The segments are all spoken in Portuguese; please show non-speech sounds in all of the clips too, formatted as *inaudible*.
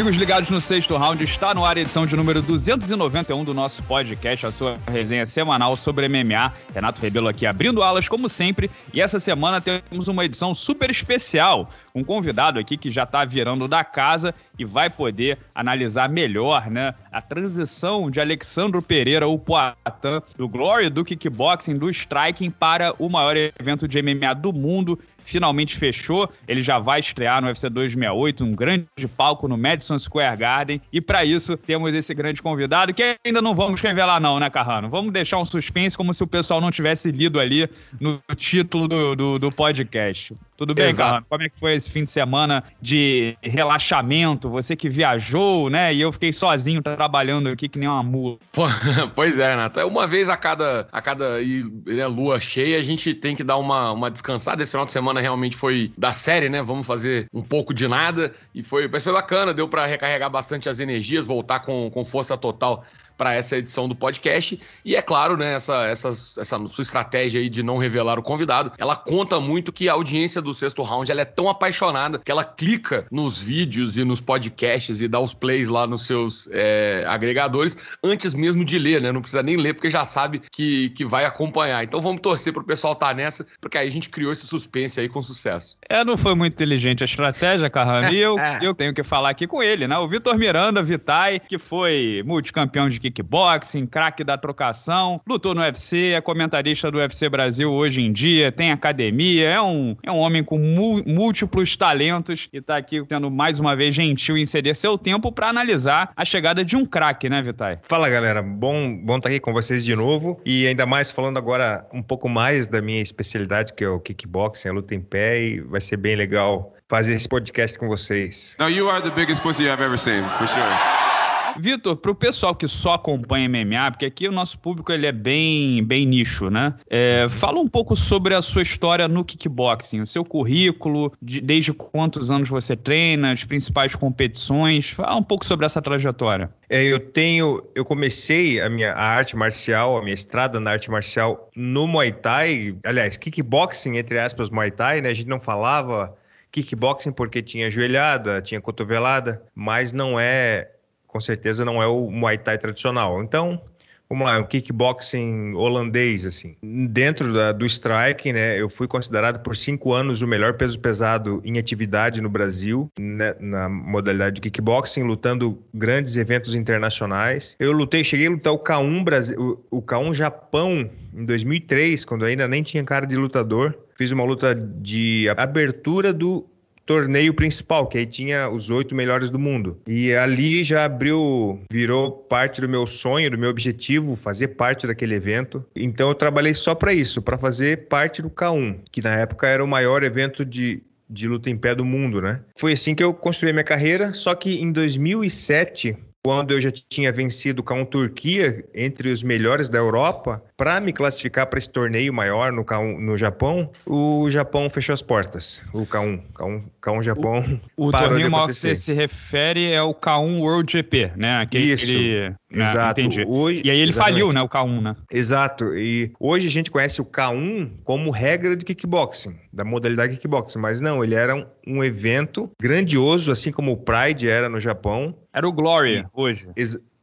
Amigos ligados no sexto round, está no ar a edição de número 291 do nosso podcast, a sua resenha semanal sobre MMA. Renato Rebelo aqui abrindo alas, como sempre, e essa semana temos uma edição super especial, um convidado aqui que já está virando da casa e vai poder analisar melhor né, a transição de Alexandro Pereira, o Poitin, do Glory do Kickboxing, do Striking para o maior evento de MMA do mundo, finalmente fechou. Ele já vai estrear no UFC 268, um grande palco no Madison Square Garden. E para isso temos esse grande convidado que ainda não vamos revelar, não, né, Carrano? Vamos deixar um suspense como se o pessoal não tivesse lido ali no título do, do, do podcast. Tudo bem, Carrano? Como é que foi esse fim de semana de relaxamento? Você que viajou, né? E eu fiquei sozinho trabalhando aqui que nem uma mula. *laughs* Pois é, Nata. É, uma vez a cada, a cada né, lua cheia, a gente tem que dar uma, uma descansada. Esse final de semana semana realmente foi da série, né? Vamos fazer um pouco de nada. E foi, mas foi bacana, deu para recarregar bastante as energias, voltar com, com força total para essa edição do podcast. E é claro, né, essa, essa, essa sua estratégia aí de não revelar o convidado, ela conta muito que a audiência do sexto round ela é tão apaixonada que ela clica nos vídeos e nos podcasts e dá os plays lá nos seus é, agregadores antes mesmo de ler, né? Não precisa nem ler porque já sabe que, que vai acompanhar. Então vamos torcer pro pessoal estar tá nessa, porque aí a gente criou esse suspense aí com sucesso. É, não foi muito inteligente a estratégia, Carrani. eu, *laughs* é. eu tenho que falar aqui com ele, né? O Vitor Miranda Vitai, que foi multicampeão de kickboxing, craque da trocação, lutou no UFC, é comentarista do UFC Brasil hoje em dia, tem academia, é um, é um homem com múltiplos talentos e tá aqui sendo mais uma vez gentil em ceder seu tempo para analisar a chegada de um craque, né, Vitai? Fala, galera. Bom bom estar tá aqui com vocês de novo e ainda mais falando agora um pouco mais da minha especialidade, que é o kickboxing, a luta em pé, e vai ser bem legal fazer esse podcast com vocês. Now you are the biggest pussy I've ever seen, for sure. Vitor, pro pessoal que só acompanha MMA, porque aqui o nosso público ele é bem, bem nicho, né? É, fala um pouco sobre a sua história no kickboxing, o seu currículo, de, desde quantos anos você treina, as principais competições. Fala um pouco sobre essa trajetória. É, eu tenho, eu comecei a minha a arte marcial, a minha estrada na arte marcial no Muay Thai, aliás, kickboxing entre aspas Muay Thai, né? A gente não falava kickboxing porque tinha joelhada, tinha cotovelada, mas não é com certeza não é o Muay Thai tradicional. Então, vamos lá, um kickboxing holandês, assim. Dentro da, do striking, né, eu fui considerado por cinco anos o melhor peso pesado em atividade no Brasil, né, na modalidade de kickboxing, lutando grandes eventos internacionais. Eu lutei, cheguei a lutar o K1, Brasil, o, o K1 Japão em 2003, quando ainda nem tinha cara de lutador. Fiz uma luta de abertura do torneio principal, que aí tinha os oito melhores do mundo. E ali já abriu, virou parte do meu sonho, do meu objetivo, fazer parte daquele evento. Então eu trabalhei só para isso, para fazer parte do K1, que na época era o maior evento de, de luta em pé do mundo, né? Foi assim que eu construí minha carreira, só que em 2007 quando eu já tinha vencido com 1 Turquia entre os melhores da Europa para me classificar para esse torneio maior no, K1, no Japão, o Japão fechou as portas. O K1, K1, K1 Japão. O, o torneio maior que você se refere é o K1 World GP, né? Aquele, Isso. Aquele, né? Exato. Entendi. Hoje, e aí ele exatamente. faliu, né? O K1, né? Exato. E hoje a gente conhece o K1 como regra de kickboxing, da modalidade kickboxing, mas não, ele era um um evento grandioso, assim como o Pride era no Japão. Era o Glory hoje.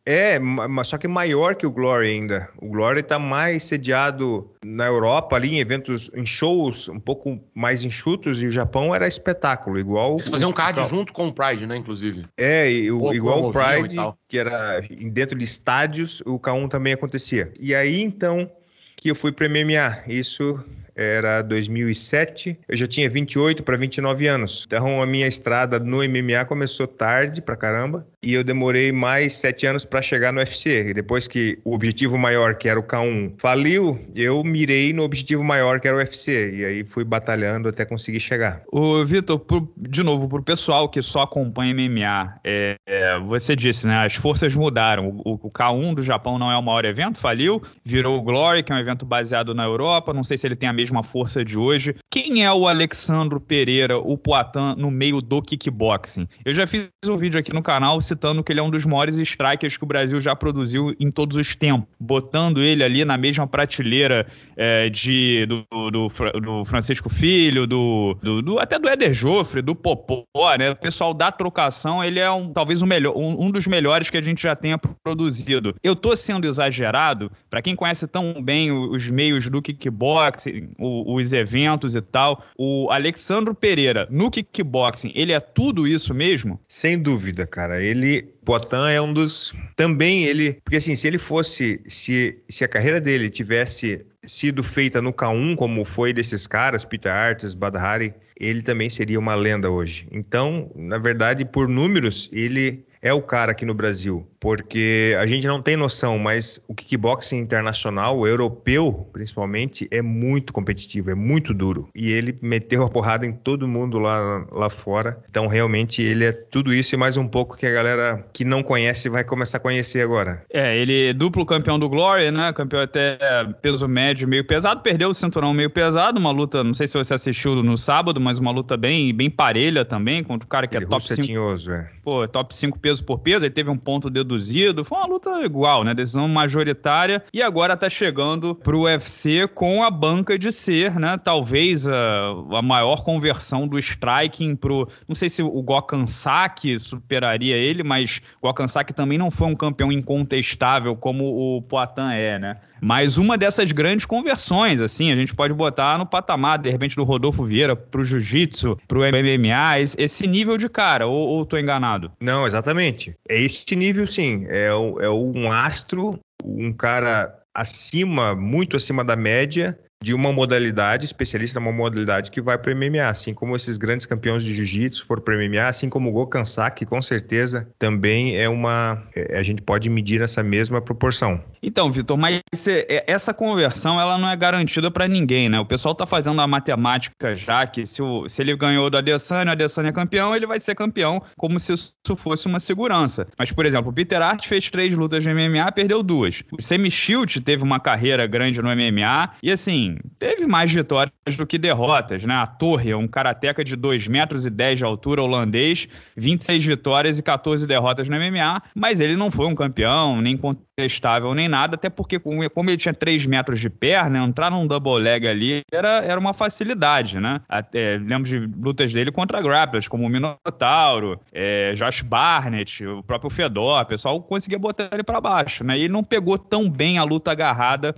É, mas só que maior que o Glory ainda. O Glory está mais sediado na Europa ali em eventos, em shows um pouco mais enxutos e o Japão era espetáculo, igual. Eles faziam um card tal. junto com o Pride, né, inclusive. É, e, o, igual o Pride, que era dentro de estádios, o K1 também acontecia. E aí então que eu fui para MMA. Isso era 2007, eu já tinha 28 para 29 anos. Então a minha estrada no MMA começou tarde pra caramba e eu demorei mais sete anos para chegar no UFC. E depois que o objetivo maior, que era o K1, faliu, eu mirei no objetivo maior, que era o UFC. E aí fui batalhando até conseguir chegar. Ô, Vitor, de novo, pro pessoal que só acompanha MMA, é, é, você disse, né? As forças mudaram. O, o, K1 do Japão não é o maior evento, faliu, virou o Glory, que é um evento baseado na Europa. Não sei se ele tem a mesma força de hoje. Quem é o Alexandro Pereira, o Poitin, no meio do kickboxing? Eu já fiz um vídeo aqui no canal citando que ele é um dos maiores strikers que o Brasil já produziu em todos os tempos, botando ele ali na mesma prateleira é, de, do, do, do, Francisco Filho, do, do, do, até do Éder Joffre, do Popó, né? O pessoal da trocação, ele é um, talvez um melhor, um, um dos melhores que a gente já tenha produzido. Eu tô sendo exagerado, para quem conhece tão bem os meios do kickboxing, os eventos e tal, o Alexandro Pereira, no kickboxing, ele é tudo isso mesmo? Sem dúvida, cara. Ele botan é um dos. Também ele. Porque assim, se ele fosse. Se, se a carreira dele tivesse sido feita no K1, como foi desses caras, Peter Artes, Badhari, ele também seria uma lenda hoje. Então, na verdade, por números, ele é o cara aqui no Brasil porque a gente não tem noção, mas o kickboxing internacional, o europeu principalmente, é muito competitivo, é muito duro. E ele meteu a porrada em todo mundo lá, lá fora. Então, realmente, ele é tudo isso e mais um pouco que a galera que não conhece vai começar a conhecer agora. É, ele é duplo campeão do Glory, né? Campeão até peso médio, meio pesado. Perdeu o cinturão meio pesado, uma luta, não sei se você assistiu no sábado, mas uma luta bem, bem parelha também, contra o cara que é ele é, é. é top 5. É. Pô, top 5 peso por peso. Ele teve um ponto dedo reduzido. Foi uma luta igual, né? Decisão majoritária. E agora tá chegando pro UFC com a banca de ser, né? Talvez a, ah, a maior conversão do striking pro. Não sei se o Gokansaki superaria ele, mas o Saki também não foi um campeão incontestável como o Poitin é, né? Mas uma dessas grandes conversões, assim, a gente pode botar no patamar, de repente, do Rodolfo Vieira pro jiu-jitsu, pro MMA, esse nível de cara, ou, ou tô enganado? Não, exatamente. É esse nível, sim. É, é um astro, um cara acima, muito acima da média, de uma modalidade, especialista numa modalidade que vai para MMA, assim como esses grandes campeões de jiu-jitsu foram para MMA, assim como o Gokhan que com certeza também é uma é, a gente pode medir essa mesma proporção. Então, Vitor, mas é, essa conversão ela não é garantida para ninguém, né? O pessoal tá fazendo a matemática já que se, o, se ele ganhou do Adesanya, o Adesanya é campeão, ele vai ser campeão, como se isso fosse uma segurança. Mas, por exemplo, o Peter Hart fez três lutas de MMA, perdeu duas. O Semi Shield teve uma carreira grande no MMA e assim Assim, teve mais vitórias do que derrotas, né? A Torre, um karateca de 2 metros e dez de altura holandês, 26 vitórias e 14 derrotas no MMA, mas ele não foi um campeão, nem contestável, nem nada, até porque como ele tinha 3 metros de perna, entrar num double leg ali era, era uma facilidade, né? Até, lembro de lutas dele contra grapplers, como o Minotauro, é, Josh Barnett, o próprio Fedor, o pessoal conseguia botar ele para baixo, né? E ele não pegou tão bem a luta agarrada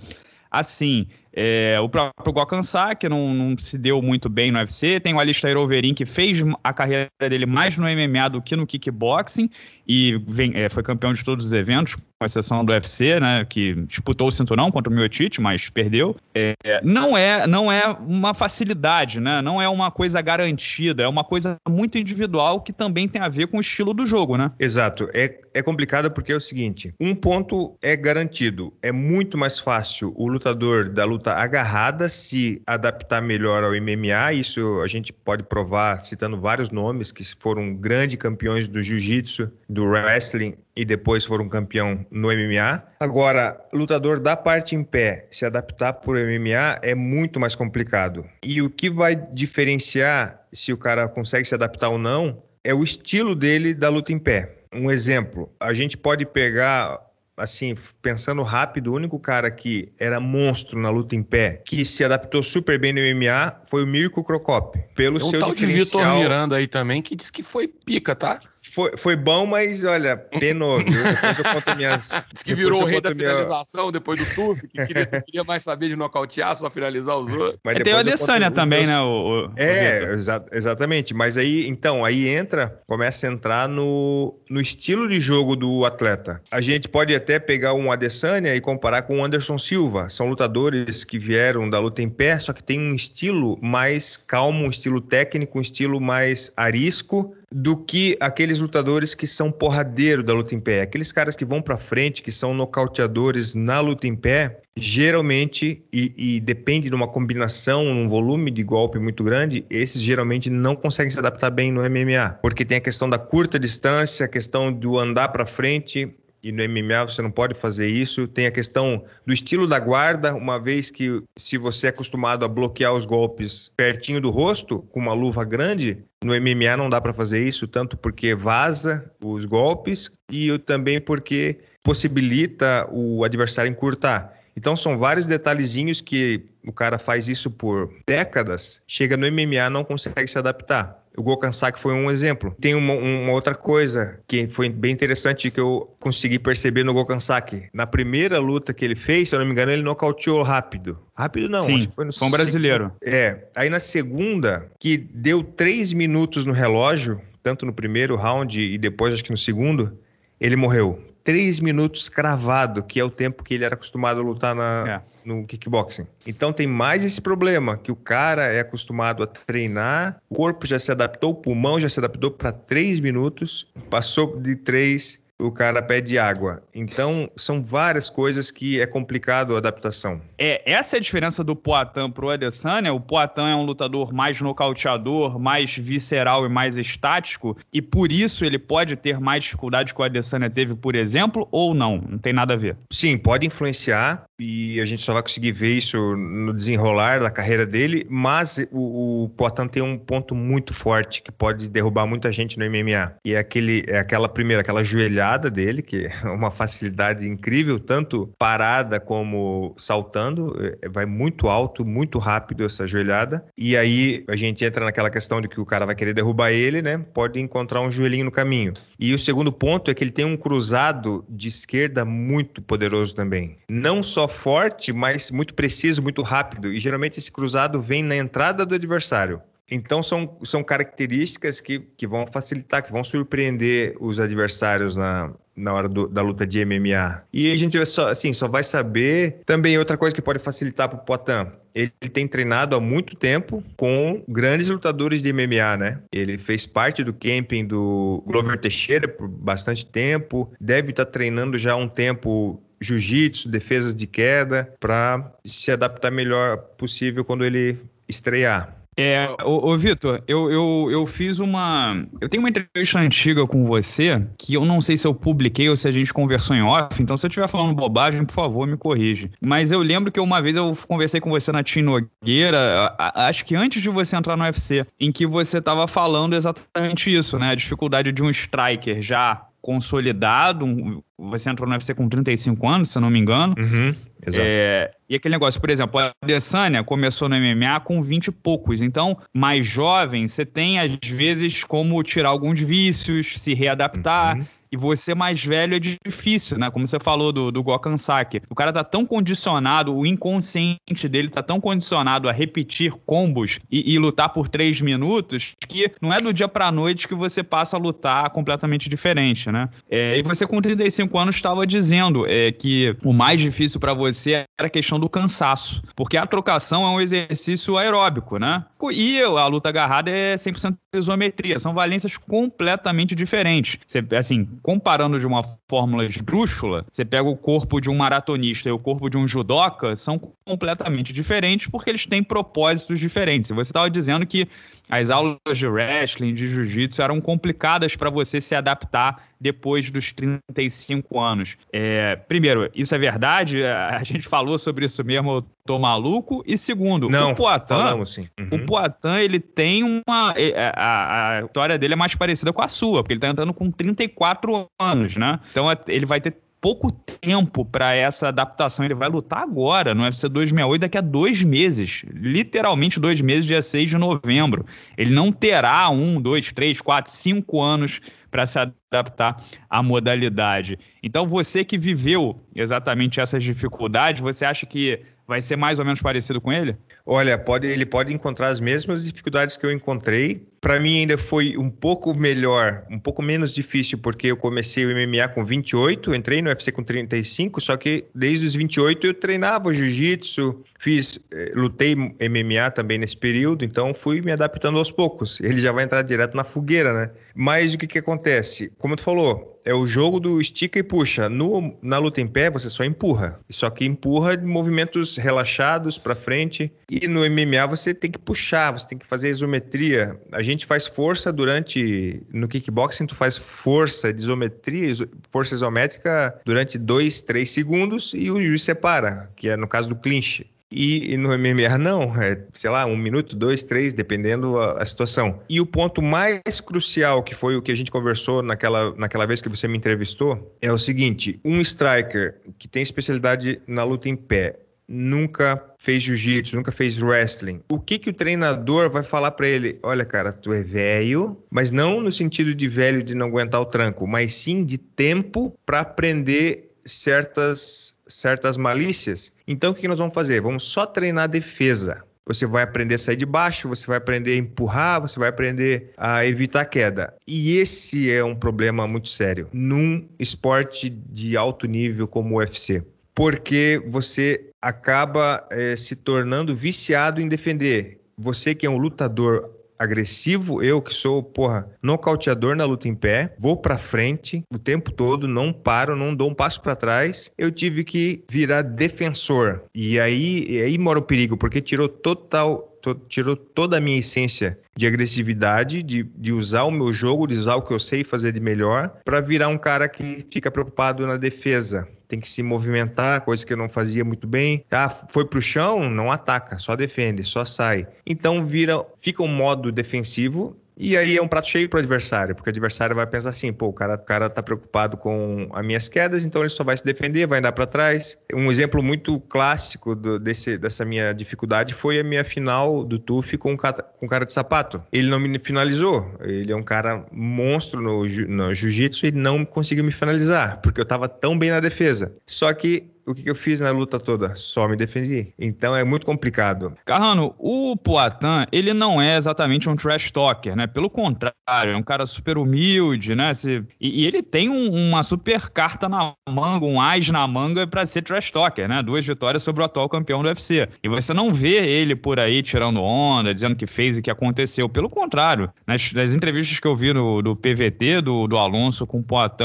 assim. É, o próprio Gokhan que não, não, se deu muito bem no UFC. Tem o Alistair Overeem, que fez a carreira dele mais no MMA do que no kickboxing e vem, é, foi campeão de todos os eventos, com exceção do UFC, né, que disputou o cinturão contra o Miotite, mas perdeu. É, não é não é uma facilidade, né? Não é uma coisa garantida, é uma coisa muito individual que também tem a ver com o estilo do jogo, né? Exato. É, é complicado porque é o seguinte, um ponto é garantido, é muito mais fácil o lutador da luta agarrada se adaptar melhor ao MMA, isso a gente pode provar citando vários nomes que foram grandes campeões do jiu-jitsu, do wrestling e depois foram um campeão no MMA. Agora, lutador da parte em pé se adaptar para o MMA é muito mais complicado. E o que vai diferenciar se o cara consegue se adaptar ou não é o estilo dele da luta em pé. Um exemplo, a gente pode pegar assim, pensando rápido, o único cara que era monstro na luta em pé, que se adaptou super bem no MMA, foi o Mirko Crocop. Pelo Tem seu um tal de Vitor Miranda aí também, que diz que foi pica, tá? Foi, foi bom, mas olha, penou, viu? Depois eu conto minhas. *laughs* Diz que virou o rei da finalização depois do turf, que queria, queria, mais saber de nocautear, só finalizar os outros. Mas é, tem o Adesanya também, meus... né? O, o... é, exa exatamente. Mas aí, então, aí entra, começa a entrar no, no estilo de jogo do atleta. A gente pode até pegar um Adesanya e comparar com o Anderson Silva. São lutadores que vieram da luta em pé, só que tem um estilo mais calmo, um estilo técnico, um estilo mais arisco do que aqueles lutadores que são porradeiro da luta em pé. Aqueles caras que vão para frente, que são nocauteadores na luta em pé, geralmente, e, e, depende de uma combinação, um volume de golpe muito grande, esses geralmente não conseguem se adaptar bem no MMA, porque tem a questão da curta distância, a questão do andar para frente, e no MMA você não pode fazer isso. Tem a questão do estilo da guarda, uma vez que se você é acostumado a bloquear os golpes pertinho do rosto com uma luva grande, no MMA não dá para fazer isso, tanto porque vaza os golpes e também porque possibilita o adversário encurtar. Então são vários detalhezinhos que o cara faz isso por décadas, chega no MMA não consegue se adaptar. O Gokhan Saki foi um exemplo. Tem uma, uma, outra coisa que foi bem interessante que eu consegui perceber no Gokhan Saki. Na primeira luta que ele fez, se eu não me engano, ele nocauteou rápido. Rápido não, Sim, foi no... um brasileiro. É. Aí na segunda, que deu três minutos no relógio, tanto no primeiro round e depois acho que no segundo, ele morreu. 3 minutos cravado, que é o tempo que ele era acostumado a lutar na, é. no kickboxing. Então tem mais esse problema, que o cara é acostumado a treinar, o corpo já se adaptou, o pulmão já se adaptou para 3 minutos, passou de 3 o cara pede água. Então, são várias coisas que é complicado a adaptação. É, essa é a diferença do Poitin pro Adesanya. O Poatan é um lutador mais nocauteador, mais visceral e mais estático, e por isso ele pode ter mais dificuldade que o Adesanya teve, por exemplo, ou não? Não tem nada a ver. Sim, pode influenciar, e a gente só vai conseguir ver isso no desenrolar da carreira dele, mas o, o tem um ponto muito forte que pode derrubar muita gente no MMA. E é, aquele, é aquela primeira, aquela joelhada parada dele, que é uma facilidade incrível, tanto parada como saltando, é, é, vai muito alto, muito rápido essa joelhada. E aí a gente entra naquela questão de que o cara vai querer derrubar ele, né? Pode encontrar um joelhinho no caminho. E o segundo ponto é que ele tem um cruzado de esquerda muito poderoso também. Não só forte, mas muito preciso, muito rápido. E geralmente esse cruzado vem na entrada do adversário. Então, são, são características que, que vão facilitar, que vão surpreender os adversários na, na hora do, da luta de MMA. E a gente só, assim, só vai saber. Também, outra coisa que pode facilitar para o Poitin, ele tem treinado há muito tempo com grandes lutadores de MMA, né? Ele fez parte do camping do Glover Teixeira por bastante tempo, deve estar tá treinando já há um tempo jiu-jitsu, defesas de queda, para se adaptar melhor possível quando ele estrear. É, ô, ô Vitor, eu, eu, eu fiz uma. Eu tenho uma entrevista antiga com você que eu não sei se eu publiquei ou se a gente conversou em off, então se eu estiver falando bobagem, por favor, me corrige. Mas eu lembro que uma vez eu conversei com você na Tim Nogueira, acho que antes de você entrar no UFC, em que você estava falando exatamente isso, né? A dificuldade de um striker já consolidado. Um, você entrou no UFC com 35 anos, se eu não me engano. Uhum, é, e aquele negócio, por exemplo, a Adesanya começou no MMA com 20 e poucos. Então, mais jovem, você tem, às vezes, como tirar alguns vícios, se readaptar. Uhum. E você mais velho é difícil, né? Como você falou do, do Gokan Saki. O cara tá tão condicionado, o inconsciente dele tá tão condicionado a repetir combos e, e lutar por três minutos que não é do dia pra noite que você passa a lutar completamente diferente, né? É, e você com 35 anos estava dizendo é, que o mais difícil para você era a questão do cansaço, porque a trocação é um exercício aeróbico, né? E a luta agarrada é 100% isometria, são valências completamente diferentes. Você, assim, comparando de uma fórmula esdrúxula, você pega o corpo de um maratonista e o corpo de um judoca, são completamente diferentes porque eles têm propósitos diferentes. Você estava dizendo que as aulas de wrestling, de jiu-jitsu eram complicadas para você se adaptar depois dos 35 anos. É, primeiro, isso é verdade? É, a gente falou sobre isso mesmo, eu tô maluco. E segundo, Não, o Poitin, falamos, sim. Uhum. o Poitin, ele tem uma... É, é, a, a, história dele é mais parecida com a sua, porque ele tá entrando com 34 anos, né? Então ele vai ter pouco tempo para essa adaptação. Ele vai lutar agora no UFC 268, daqui a dois meses. Literalmente dois meses, dia 6 de novembro. Ele não terá um, dois, três, quatro, cinco anos para se adaptar à modalidade. Então, você que viveu exatamente essas dificuldades, você acha que vai ser mais ou menos parecido com ele? Olha, pode, ele pode encontrar as mesmas dificuldades que eu encontrei. Para mim ainda foi um pouco melhor, um pouco menos difícil, porque eu comecei o MMA com 28, entrei no UFC com 35, só que desde os 28 eu treinava jiu-jitsu, fiz, eh, lutei MMA também nesse período, então fui me adaptando aos poucos. Ele já vai entrar direto na fogueira, né? Mas o que que acontece? Como tu falou, é o jogo do estica e puxa. No, na luta em pé, você só empurra. Só que empurra movimentos relaxados para frente. E no MMA, você tem que puxar, você tem que fazer isometria. A gente faz força durante. No kickboxing, tu faz força de isometria, força isométrica durante dois, três segundos e o juiz separa, que é no caso do clinch. E, e no MMA não, é, sei lá, um minuto, dois, três, dependendo a, a, situação. E o ponto mais crucial, que foi o que a gente conversou naquela, naquela vez que você me entrevistou, é o seguinte: um striker que tem especialidade na luta em pé, nunca fez jiu-jitsu, nunca fez wrestling. O que que o treinador vai falar para ele? Olha, cara, tu é velho, mas não no sentido de velho de não aguentar o tranco, mas sim de tempo para aprender certas certas malícias. Então, o que nós vamos fazer? Vamos só treinar a defesa. Você vai aprender a sair de baixo, você vai aprender a empurrar, você vai aprender a evitar a queda. E esse é um problema muito sério num esporte de alto nível como o UFC. Porque você acaba é, se tornando viciado em defender. Você que é um lutador agressivo, eu que sou, porra, nocauteador na luta em pé, vou para frente o tempo todo, não paro, não dou um passo para trás. Eu tive que virar defensor. E aí, e aí mora o perigo, porque tirou total to, tirou toda a minha essência de agressividade, de, de usar o meu jogo, de usar o que eu sei fazer de melhor, para virar um cara que fica preocupado na defesa. Tem que se movimentar, coisa que eu não fazia muito bem. Ah, foi pro chão, não ataca, só defende, só sai. Então vira, fica um modo defensivo e aí é um prato cheio para o adversário, porque o adversário vai pensar assim, pô, o cara, o cara tá preocupado com as minhas quedas, então ele só vai se defender, vai andar para trás. Um exemplo muito clássico do, desse, dessa minha dificuldade foi a minha final do TUF com, com cara de sapato. Ele não me finalizou, ele é um cara monstro no, no jiu-jitsu e não conseguiu me finalizar, porque eu estava tão bem na defesa. Só que o que, que eu fiz na luta toda? Só me defendi. Então é muito complicado. Carrano, o Poitin, ele não é exatamente um trash talker, né? Pelo contrário, é um cara super humilde, né? Se... E, e, ele tem um, uma super carta na manga, um as na manga para ser trash talker, né? Duas vitórias sobre o atual campeão do UFC. E você não vê ele por aí tirando onda, dizendo que fez e que aconteceu. Pelo contrário, nas, nas entrevistas que eu vi no, do PVT, do, do Alonso com o Poitin,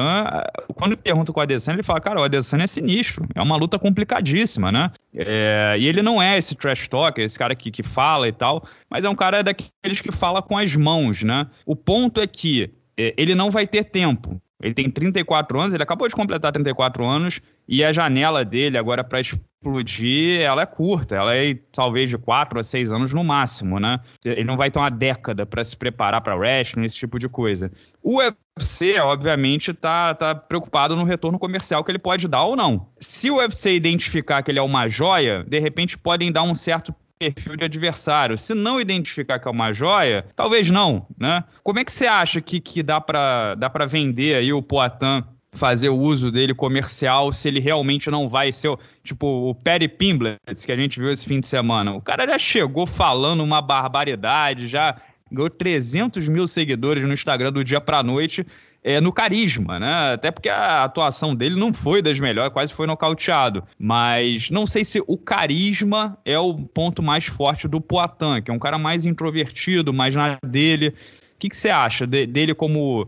quando pergunta com o Adesanya, ele fala, cara, o Adesanya é sinistro, é uma uma luta complicadíssima, né? É, e ele não é esse trash talker, esse cara que, que fala e tal, mas é um cara daqueles que fala com as mãos, né? O ponto é que é, ele não vai ter tempo. Ele tem 34 anos, ele acabou de completar 34 anos e a janela dele agora para explodir, ela é curta, ela é talvez de 4 a 6 anos no máximo, né? Ele não vai ter uma década para se preparar para wrestling, esse tipo de coisa. O UFC, obviamente, tá, tá preocupado no retorno comercial que ele pode dar ou não. Se o UFC identificar que ele é uma joia, de repente podem dar um certo perfil de adversário. Se não identificar que é uma joia, talvez não, né? Como é que você acha que, que dá para dá para vender aí o Poitin fazer o uso dele comercial se ele realmente não vai ser, tipo, o Perry Pimblets que a gente viu esse fim de semana. O cara já chegou falando uma barbaridade, já ganhou 300 mil seguidores no Instagram do dia para noite é, no carisma, né? Até porque a atuação dele não foi das melhores, quase foi nocauteado. Mas não sei se o carisma é o ponto mais forte do Poitin, que é um cara mais introvertido, mais na dele. O que, que você acha de, dele como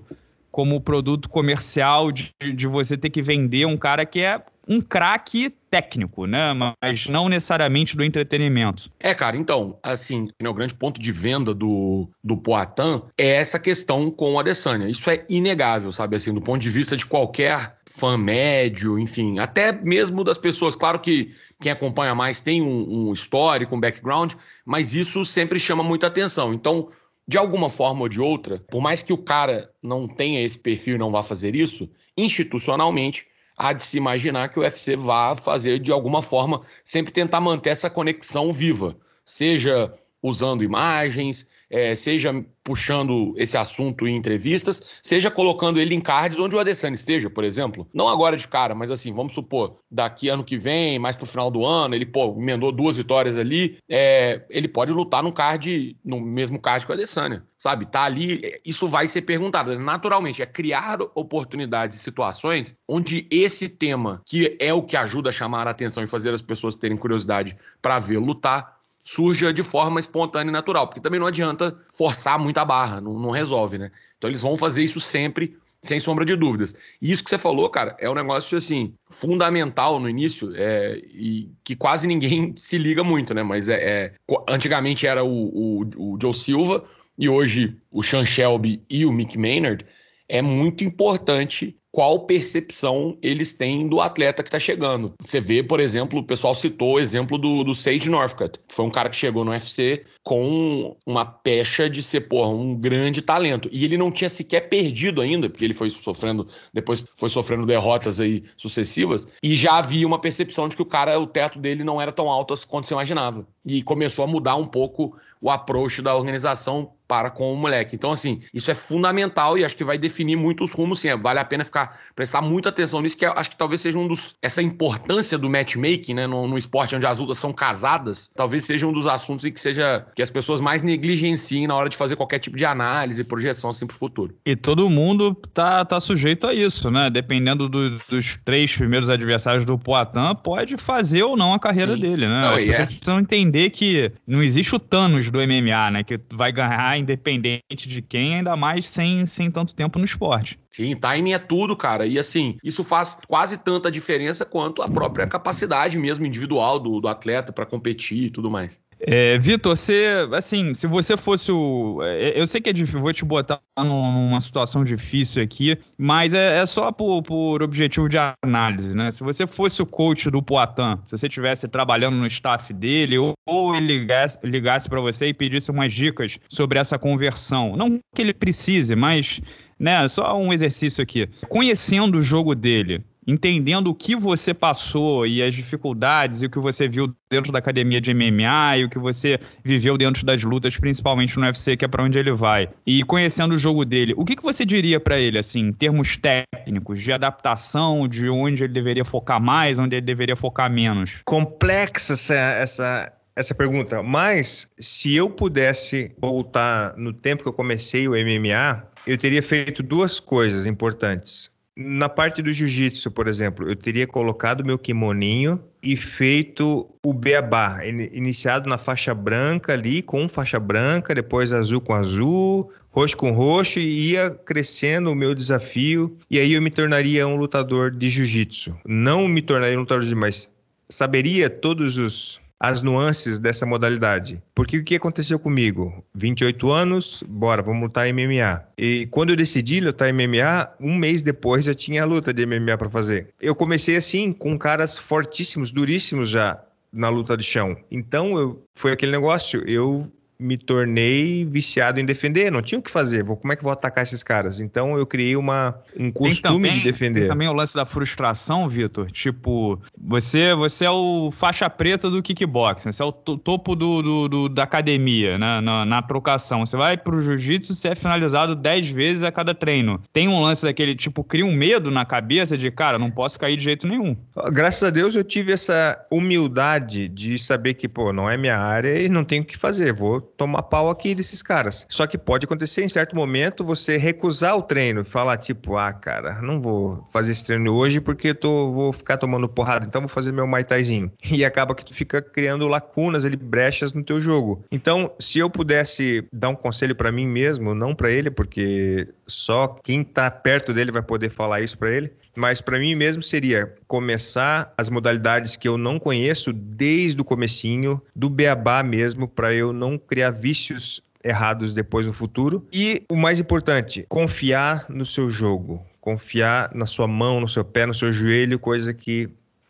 como produto comercial de, de você ter que vender um cara que é um craque técnico, né? Mas não necessariamente do entretenimento. É, cara, então, assim, né, o grande ponto de venda do, do Poitin é essa questão com o Adesanya. Isso é inegável, sabe? Assim, do ponto de vista de qualquer fã médio, enfim, até mesmo das pessoas. Claro que quem acompanha mais tem um, um histórico, um background, mas isso sempre chama muita atenção. Então, de alguma forma ou de outra, por mais que o cara não tenha esse perfil e não vá fazer isso, institucionalmente há de se imaginar que o UFC vá fazer de alguma forma, sempre tentar manter essa conexão viva, seja usando imagens, é, seja puxando esse assunto em entrevistas, seja colocando ele em cards onde o Adesanya esteja, por exemplo. Não agora de cara, mas assim, vamos supor, daqui ano que vem, mais pro final do ano, ele, pô, emendou duas vitórias ali, é, ele pode lutar num card, no mesmo card que o Adesanya, sabe? Tá ali, é, isso vai ser perguntado. Naturalmente, é criar oportunidades e situações onde esse tema, que é o que ajuda a chamar a atenção e fazer as pessoas terem curiosidade para ver lutar, surja de forma espontânea e natural, porque também não adianta forçar muito a barra, não, não resolve, né? Então eles vão fazer isso sempre, sem sombra de dúvidas. E isso que você falou, cara, é um negócio assim fundamental no início, é, e que quase ninguém *laughs* se liga muito, né? Mas é, é antigamente era o, o, o Joe Silva e hoje o Sean Shelby e o Mick Maynard. É muito importante qual percepção eles têm do atleta que está chegando. Você vê, por exemplo, o pessoal citou o exemplo do, do Sage Northcutt, que foi um cara que chegou no UFC com uma pecha de ser, porra, um grande talento. E ele não tinha sequer perdido ainda, porque ele foi sofrendo, depois foi sofrendo derrotas aí sucessivas, e já havia uma percepção de que o cara, o teto dele não era tão alto quanto se imaginava. E começou a mudar um pouco o approach da organização para com o moleque. Então, assim, isso é fundamental e acho que vai definir muito os rumos, sim. Vale a pena ficar, prestar muita atenção nisso, que acho que talvez seja um dos. Essa importância do matchmaking, né, no, no esporte onde as lutas são casadas, talvez seja um dos assuntos em que seja. que as pessoas mais negligenciem na hora de fazer qualquer tipo de análise e projeção, assim, para o futuro. E todo mundo tá, tá sujeito a isso, né? Dependendo do, dos três primeiros adversários do Poitin, pode fazer ou não a carreira sim. dele, né? Não, as pessoas é... precisam entender que não existe o Thanos tempos do MMA, né? Que vai ganhar independente de quem, ainda mais sem, sem tanto tempo no esporte. Sim, timing é tudo, cara. E assim, isso faz quase tanta diferença quanto a própria capacidade mesmo individual do, do atleta para competir e tudo mais. É, Vitor, você, assim, se você fosse o. É, é, eu sei que é difícil, vou te botar numa situação difícil aqui, mas é, é só por, por, objetivo de análise, né? Se você fosse o coach do Poitin, se você estivesse trabalhando no staff dele, ou, ou ele ligasse, ligasse para você e pedisse umas dicas sobre essa conversão. Não que ele precise, mas, né, só um exercício aqui. Conhecendo o jogo dele, entendendo o que você passou e as dificuldades e o que você viu dentro da academia de MMA e o que você viveu dentro das lutas, principalmente no UFC, que é para onde ele vai, e conhecendo o jogo dele, o que, que você diria para ele, assim, em termos técnicos, de adaptação, de onde ele deveria focar mais, onde ele deveria focar menos? Complexa essa, essa, essa pergunta, mas se eu pudesse voltar no tempo que eu comecei o MMA, eu teria feito duas coisas importantes. Na parte do jiu-jitsu, por exemplo, eu teria colocado meu kimoninho e feito o beabá, iniciado na faixa branca ali, com faixa branca, depois azul com azul, roxo com roxo, e ia crescendo o meu desafio. E aí eu me tornaria um lutador de jiu-jitsu. Não me tornaria um lutador de, mas saberia todos os as nuances dessa modalidade. Porque o que aconteceu comigo? 28 anos, bora, vamos lutar MMA. E quando eu decidi lutar MMA, um mês depois já tinha a luta de MMA para fazer. Eu comecei assim, com caras fortíssimos, duríssimos já na luta de chão. Então, eu, foi aquele negócio, eu me tornei viciado em defender, não tinha o que fazer, vou, como é que eu vou atacar esses caras? Então eu criei uma, um costume também, de defender. Tem também o lance da frustração, Vitor, tipo, você você é o faixa preta do kickboxing, você é o topo do, do, do da academia, né, na, na trocação, você vai pro jiu-jitsu e você é finalizado 10 vezes a cada treino. Tem um lance daquele, tipo, cria um medo na cabeça de, cara, não posso cair de jeito nenhum. Graças a Deus eu tive essa humildade de saber que, pô, não é minha área e não tenho o que fazer, vou tomar pau aqui desses caras. Só que pode acontecer em certo momento você recusar o treino, falar tipo, ah, cara, não vou fazer esse treino hoje porque eu tô, vou ficar tomando porrada, então vou fazer meu maitaizinho. *laughs* E acaba que tu fica criando lacunas ali, brechas no teu jogo. Então, se eu pudesse dar um conselho para mim mesmo, não para ele, porque só quem tá perto dele vai poder falar isso para ele mas para mim mesmo seria começar as modalidades que eu não conheço desde o comecinho, do beabá mesmo, para eu não criar vícios errados depois no futuro. E o mais importante, confiar no seu jogo, confiar na sua mão, no seu pé, no seu joelho, coisa que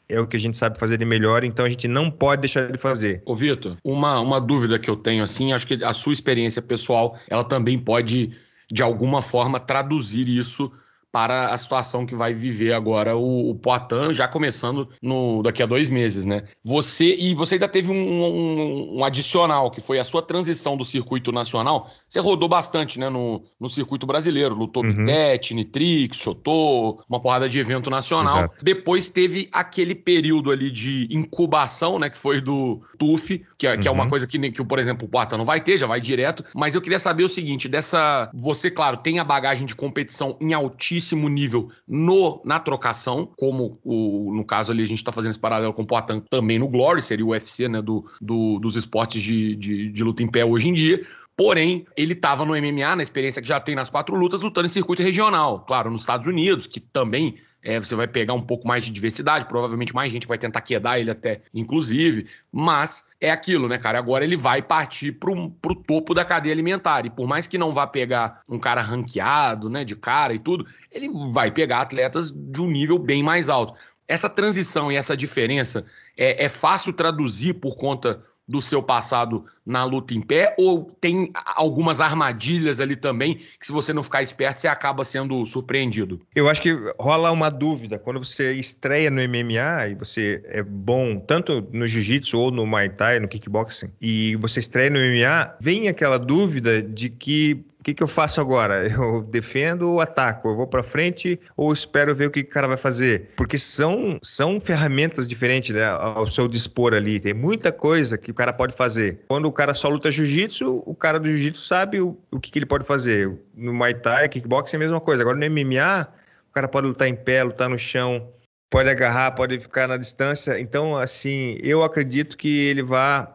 é o que a gente sabe fazer de melhor, então a gente não pode deixar de fazer. Ô Vitor, uma, uma dúvida que eu tenho assim, acho que a sua experiência pessoal, ela também pode de alguma forma traduzir isso para a situação que vai viver agora o, o Poitin, já começando no, daqui a dois meses, né? Você e você ainda teve um, um, um, adicional que foi a sua transição do circuito nacional. Você rodou bastante, né, no, no circuito brasileiro, lutou uhum. Pitete, Nitrix, Chotô, uma porrada de evento nacional. Exato. Depois teve aquele período ali de incubação, né, que foi do TUF, que, uhum. que é uma uhum. coisa que, que, por exemplo, o Boata não vai ter, já vai direto. Mas eu queria saber o seguinte: dessa. Você, claro, tem a bagagem de competição em altíssimo nível no na trocação, como o, no caso ali a gente está fazendo esse paralelo com o Poitin também no Glory, seria o UFC, né? Do, do dos esportes de, de, de luta em pé hoje em dia. Porém, ele estava no MMA, na experiência que já tem nas quatro lutas, lutando em circuito regional. Claro, nos Estados Unidos, que também é, você vai pegar um pouco mais de diversidade, provavelmente mais gente vai tentar quedar ele até, inclusive, mas é aquilo, né, cara? Agora ele vai partir pro, pro topo da cadeia alimentar. E por mais que não vá pegar um cara ranqueado, né, de cara e tudo, ele vai pegar atletas de um nível bem mais alto. Essa transição e essa diferença é, é fácil traduzir por conta do seu passado na luta em pé ou tem algumas armadilhas ali também que se você não ficar esperto você acaba sendo surpreendido? Eu acho que rola uma dúvida quando você estreia no MMA e você é bom tanto no jiu-jitsu ou no muay thai, no kickboxing e você estreia no MMA, vem aquela dúvida de que que, que eu faço agora? *laughs* Eu defendo ou ataco? Eu vou para frente ou espero ver o que, que o cara vai fazer? Porque são, são ferramentas diferentes né, ao seu dispor ali. Tem muita coisa que o cara pode fazer. Quando o cara só luta jiu-jitsu, o cara do jiu-jitsu sabe o, o que, que ele pode fazer. No Muay Thai, kickboxing é a mesma coisa. Agora no MMA, o cara pode lutar em pé, lutar no chão, pode agarrar, pode ficar na distância. Então, assim, eu acredito que ele vá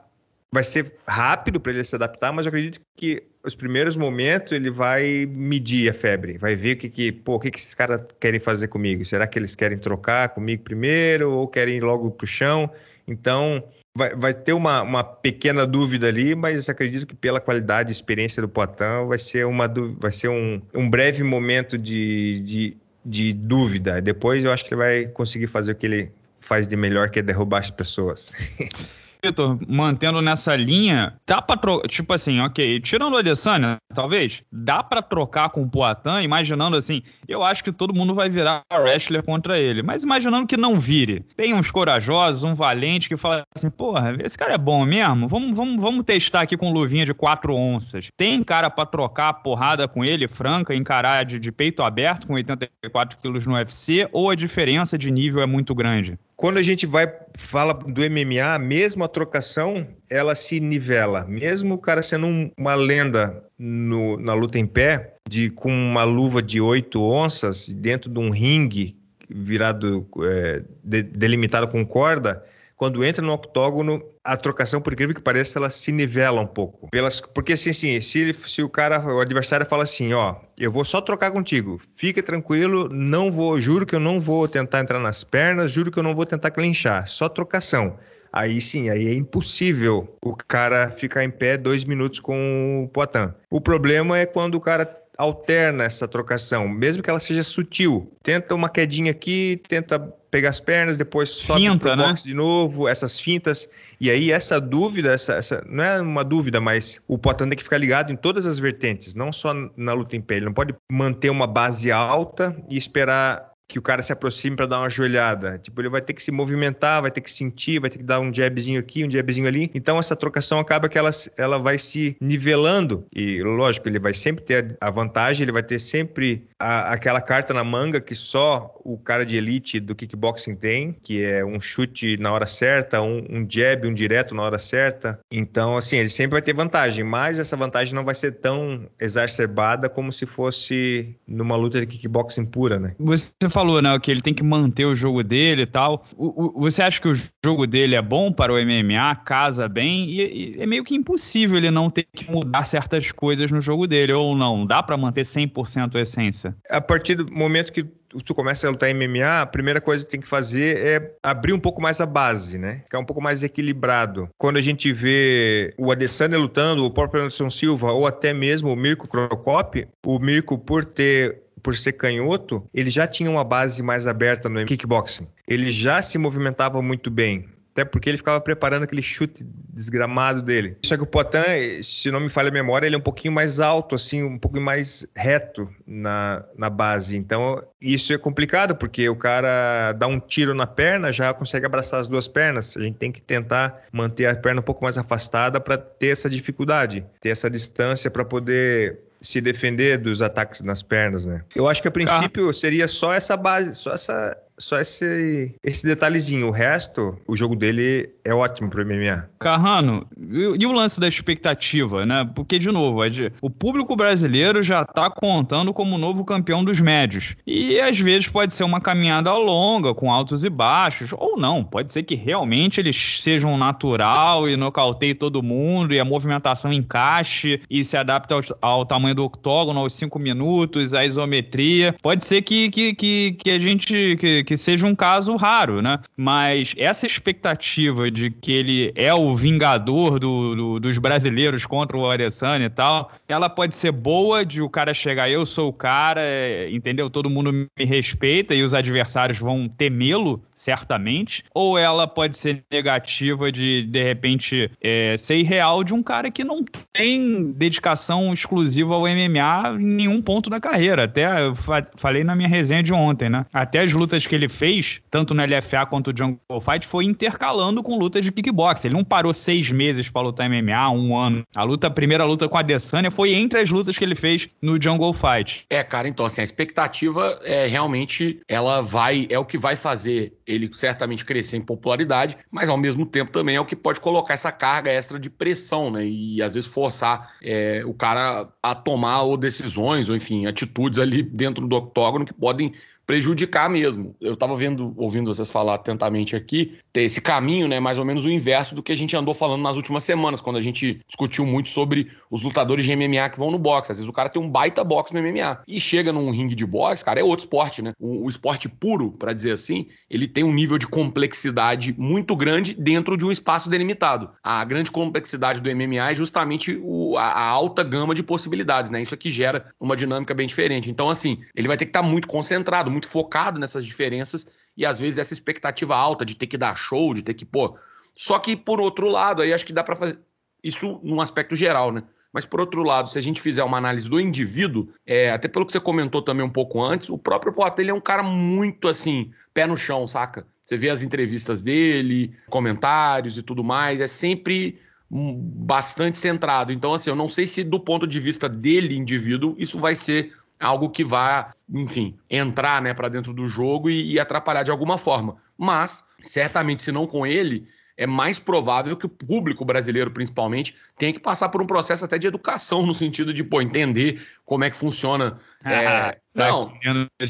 vai ser rápido para ele se adaptar, mas eu acredito que os primeiros momentos ele vai medir a febre, vai ver o que que, pô, o que que esses caras querem fazer comigo? Será que eles querem trocar comigo primeiro ou querem ir logo pro chão? Então, vai, vai ter uma, uma pequena dúvida ali, mas acredito que pela qualidade e experiência do Poitin vai ser uma vai ser um, um breve momento de, de, de dúvida. Depois eu acho que ele vai conseguir fazer o que ele faz de melhor, que é derrubar as pessoas. *laughs* Vitor, mantendo nessa linha, dá pra trocar. Tipo assim, ok, tirando o Adesanya, talvez, dá pra trocar com o Poatan, imaginando assim, eu acho que todo mundo vai virar wrestler contra ele. Mas imaginando que não vire. Tem uns corajosos, um valente que fala assim, porra, esse cara é bom mesmo? Vamos, vamos, vamos testar aqui com luvinha de quatro onças. Tem cara pra trocar porrada com ele, franca, encarar de, de peito aberto com 84 quilos no UFC, ou a diferença de nível é muito grande? Quando a gente vai fala do MMA, mesmo a trocação, ela se nivela. Mesmo o cara sendo um, uma lenda no, na luta em pé, de com uma luva de 8 onças dentro de um ringue virado é, de, delimitado com corda, quando entra no octógono, a trocação, por incrível que pareça, ela se nivela um pouco. Pelas, porque assim, assim se, se o cara, o adversário fala assim, ó, eu vou só trocar contigo, fica tranquilo, não vou, juro que eu não vou tentar entrar nas pernas, juro que eu não vou tentar clinchar, só trocação. Aí sim, aí é impossível o cara ficar em pé dois minutos com o Poitin. O problema é quando o cara alterna essa trocação, mesmo que ela seja sutil. Tenta uma quedinha aqui, tenta pegar as pernas, depois sobe Finta, pro né? de novo, essas fintas. E aí essa dúvida, essa, essa não é uma dúvida, mas o Poitin tem que ficar ligado em todas as vertentes, não só na luta em pé. Ele não pode manter uma base alta e esperar que o cara se aproxime para dar uma joelhada. Tipo, ele vai ter que se movimentar, vai ter que sentir, vai ter que dar um jabzinho aqui, um jabzinho ali. Então essa trocação acaba que ela, ela vai se nivelando. E lógico, ele vai sempre ter a vantagem, ele vai ter sempre a, aquela carta na manga que só o cara de elite do kickboxing tem, que é um chute na hora certa, um, um jab, um direto na hora certa. Então, assim, ele sempre vai ter vantagem, mas essa vantagem não vai ser tão exacerbada como se fosse numa luta de kickboxing pura, né? Você falou, né, que ele tem que manter o jogo dele e tal. O, o, você acha que o jogo dele é bom para o MMA, casa bem? E, e é meio que impossível ele não ter que mudar certas coisas no jogo dele, ou não? Dá para manter 100% a essência? A partir do momento que tu começa a lutar MMA, a primeira coisa que tem que fazer é abrir um pouco mais a base, né? Ficar um pouco mais equilibrado. Quando a gente vê o Adesanya lutando, o próprio Anderson Silva ou até mesmo o Mirko Krokop, o Mirko por ter por ser canhoto, ele já tinha uma base mais aberta no kickboxing. Ele já se movimentava muito bem. Até porque ele ficava preparando aquele chute desgramado dele. Só que o Poitin, se não me falha a memória, ele é um pouquinho mais alto, assim, um pouco mais reto na, na base. Então, isso é complicado, porque o cara dá um tiro na perna, já consegue abraçar as duas pernas. A gente tem que tentar manter a perna um pouco mais afastada para ter essa dificuldade, ter essa distância para poder se defender dos ataques nas pernas, né? Eu acho que a princípio ah. seria só essa base, só essa só esse, esse detalhezinho. O resto, o jogo dele é ótimo pro MMA. Carrano, e, o lance da expectativa, né? Porque, de novo, o público brasileiro já tá contando como novo campeão dos médios. E às vezes pode ser uma caminhada longa, com altos e baixos, ou não. Pode ser que realmente eles sejam natural e nocauteie todo mundo e a movimentação encaixe e se adapte ao, ao tamanho do octógono, aos cinco minutos, à isometria. Pode ser que, que, que, que a gente. Que, que que seja um caso raro, né? Mas essa expectativa de que ele é o vingador do, do, dos brasileiros contra o Adesanya e tal, ela pode ser boa de o cara chegar, eu sou o cara, é, entendeu? Todo mundo me respeita e os adversários vão temê-lo, certamente. Ou ela pode ser negativa de, de repente, é, ser irreal de um cara que não tem dedicação exclusiva ao MMA em nenhum ponto da carreira. Até eu fa falei na minha resenha de ontem, né? Até as lutas que ele ele fez, tanto no LFA quanto no Jungle Fight, foi intercalando com lutas de kickbox. Ele não parou seis meses para lutar MMA, um ano. A luta, a primeira luta com a Adesanya foi entre as lutas que ele fez no Jungle Fight. É, cara, então assim, a expectativa é realmente ela vai, é o que vai fazer ele certamente crescer em popularidade, mas ao mesmo tempo também é o que pode colocar essa carga extra de pressão, né? E às vezes forçar é, o cara a tomar ou decisões, ou enfim, atitudes ali dentro do octógono que podem prejudicar mesmo. Eu estava vendo, ouvindo vocês falar atentamente aqui, ter esse caminho, né, mais ou menos o inverso do que a gente andou falando nas últimas semanas, quando a gente discutiu muito sobre os lutadores de MMA que vão no boxe. Às vezes o cara tem um baita boxe no MMA e chega num ringue de boxe, cara, é outro esporte, né? O, o esporte puro, para dizer assim, ele tem um nível de complexidade muito grande dentro de um espaço delimitado. A grande complexidade do MMA é justamente o, a, a, alta gama de possibilidades, né? Isso aqui gera uma dinâmica bem diferente. Então, assim, ele vai ter que estar tá muito concentrado, muito focado nessas diferenças e às vezes essa expectativa alta de ter que dar show, de ter que, pô. Só que por outro lado, aí acho que dá para fazer isso num aspecto geral, né? Mas por outro lado, se a gente fizer uma análise do indivíduo, é, até pelo que você comentou também um pouco antes, o próprio ele é um cara muito assim, pé no chão, saca? Você vê as entrevistas dele, comentários e tudo mais, é sempre hum, bastante centrado. Então, assim, eu não sei se do ponto de vista dele, indivíduo, isso vai ser algo que vá, enfim, entrar né, para dentro do jogo e, e atrapalhar de alguma forma. Mas, certamente, se não com ele, é mais provável que o público brasileiro, principalmente, tenha que passar por um processo até de educação, no sentido de pô, entender como é que funciona é, *laughs* tá não,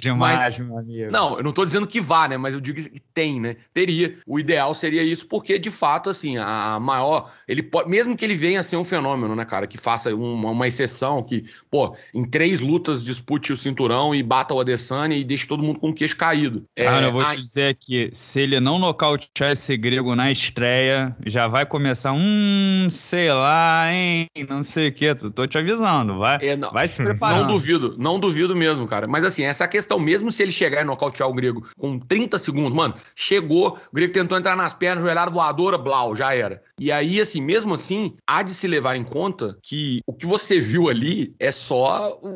demais, mas, não, eu não estou dizendo que vá, né? Mas eu digo que tem, né? Teria. O ideal seria isso, porque de fato, assim, a maior. Ele pode, mesmo que ele venha a ser um fenômeno, né, cara? Que faça uma, uma exceção, que, pô, em três lutas dispute o cinturão e bata o Adesanya e deixe todo mundo com o queixo caído. É, cara, eu vou a... te dizer que se ele não nocautear esse grego na estreia, já vai começar um, sei lá, hein, não sei o quê. Tô te avisando, vai, é, não, vai se preparar Não duvido, não duvido mesmo, cara. Mas assim, essa é questão, mesmo se ele chegar e nocautear o grego com 30 segundos, mano, chegou, o grego tentou entrar nas pernas, joelhar voadora, blau, já era. E aí, assim, mesmo assim, há de se levar em conta que o que você viu ali é só o,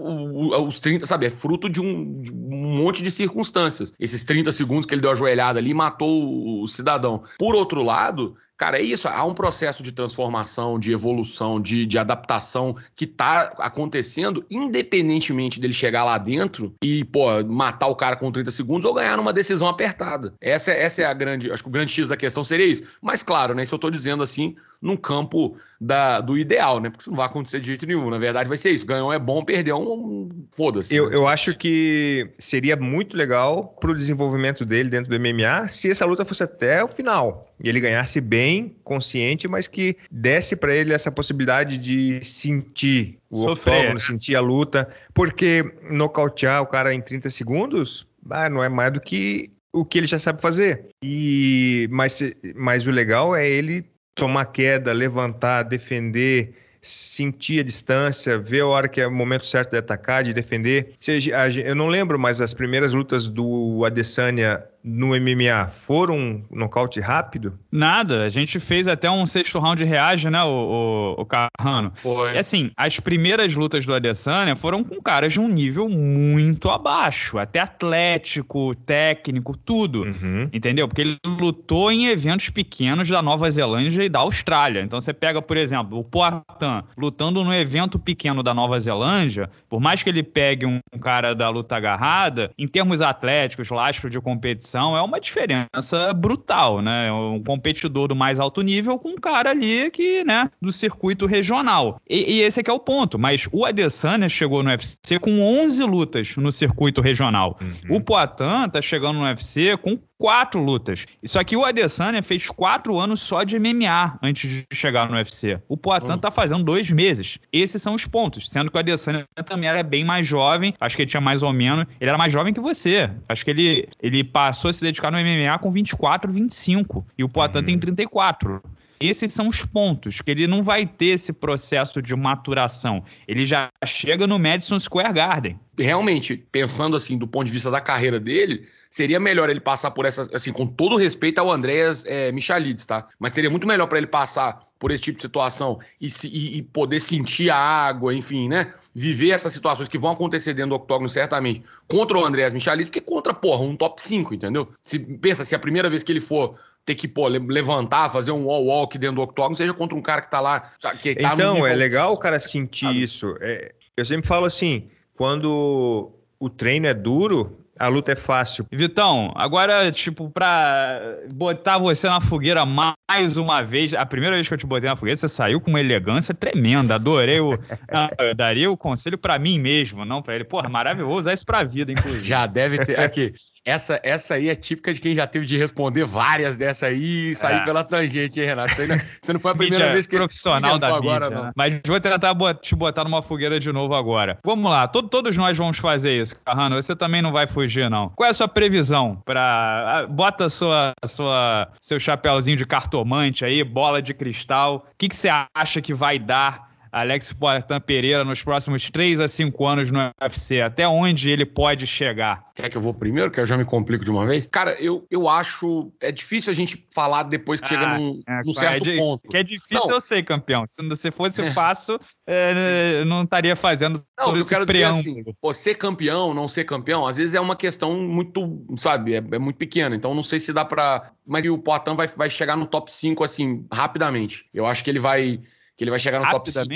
o, os 30, sabe? É fruto de um, de um monte de circunstâncias. Esses 30 segundos que ele deu a joelhada ali matou o cidadão. Por outro lado, Cara, é isso. Há um processo de transformação, de evolução, de, de adaptação que está acontecendo, independentemente dele chegar lá dentro e, pô, matar o cara com 30 segundos ou ganhar uma decisão apertada. Essa, é, essa é a grande. Acho que o grande X da questão seria isso. Mas, claro, né? Isso eu estou dizendo assim num campo da, do ideal, né? Porque isso não vai acontecer de jeito nenhum. Na verdade, vai ser isso. Ganhou é bom, perdeu um. Foda-se. Eu, né? eu acho que seria muito legal pro desenvolvimento dele dentro do MMA se essa luta fosse até o final. E ele ganhasse bem, consciente, mas que desse para ele essa possibilidade de sentir o Sofrer. octógono, sentir a luta. Porque nocautear o cara em 30 segundos. Ah, não é mais do que o que ele já sabe fazer. E mas, mas o legal é ele tomar queda, levantar, defender, sentir a distância, ver a hora que é o momento certo de atacar, de defender. Seja, eu não lembro, mas as primeiras lutas do Adesanya no MMA foram nocaute rápido? Nada, a gente fez até um sexto round de reage, né, o, o, o Carrano? Foi. E assim, as primeiras lutas do Adesanya foram com caras de um nível muito abaixo, até atlético, técnico, tudo, uhum. entendeu? Porque ele lutou em eventos pequenos da Nova Zelândia e da Austrália. Então você pega, por exemplo, o Poatan lutando num evento pequeno da Nova Zelândia, por mais que ele pegue um cara da luta agarrada, em termos atléticos, lastro de competição, é uma diferença brutal, né? É um competidor do mais alto nível com um cara ali que, né, do circuito regional. E, e esse aqui é o ponto. Mas o Adesanya chegou no UFC com 11 lutas no circuito regional. Uhum. O Poitin tá chegando no UFC com quatro lutas. Só que o Adesanya fez quatro anos só de MMA antes de chegar no UFC. O Poitin hum. tá fazendo dois meses. Esses são os pontos. Sendo que o Adesanya também era bem mais jovem. Acho que ele tinha mais ou menos. Ele era mais jovem que você. Acho que ele, ele passou a se dedicar no MMA com 24, 25. E o Poitin hum. tem 34. Esses são os pontos, que ele não vai ter esse processo de maturação. Ele já chega no Madison Square Garden. Realmente, pensando assim, do ponto de vista da carreira dele, seria melhor ele passar por essas, assim, com todo respeito ao Andreas é, Michalides, tá? Mas seria muito melhor para ele passar por esse tipo de situação e, se, e, e, poder sentir a água, enfim, né? Viver essas situações que vão acontecer dentro do octógono, certamente, contra o Andrés Michalides, que contra, porra, um top 5, entendeu? Se pensa, se a primeira vez que ele for ter que pô, levantar, fazer um wall walk dentro do octógono, seja contra um cara que tá lá. que tá então, é legal o cara sentir sabe? isso. É, eu sempre falo assim: quando o treino é duro, a luta é fácil. Vitão, agora, tipo, pra botar você na fogueira mais uma vez, a primeira vez que eu te botei na fogueira, você saiu com uma elegância tremenda. Adorei o. *laughs* eu daria o conselho para mim mesmo, não para ele. Porra, maravilhoso, é isso pra vida, inclusive. Já deve ter. Aqui. Essa, essa aí é típica de quem já teve de responder várias dessa aí e sair é. pela tangente, hein, Renato? Você não, você é, não foi a primeira vez que profissional da agora, mídia, né? Mas vou tentar te botar numa fogueira de novo agora. Vamos lá, todo, todos nós vamos fazer isso, Carrano. Você também não vai fugir, não. Qual é a sua previsão para bota sua, sua seu chapéuzinho de cartomante aí, bola de cristal. O que, que você acha que vai dar Alex Poitin Pereira nos próximos 3 a 5 anos no UFC? Até onde ele pode chegar? Quer que eu vou primeiro, que eu já me complico de uma vez? Cara, eu, eu acho. É difícil a gente falar depois que ah, chega num, é, num é certo é, ponto. Que é difícil, não. eu sei, campeão. Se você fosse é. fácil, é, não estaria fazendo. Não, todo eu quero é assim, preâmbulo. dizer assim: pô, ser campeão, não ser campeão, às vezes é uma questão muito, sabe, é, é muito pequena. Então não sei se dá para. Mas o Poitin vai, vai chegar no top 5, assim, rapidamente. Eu acho que ele vai que ele vai chegar no top 5.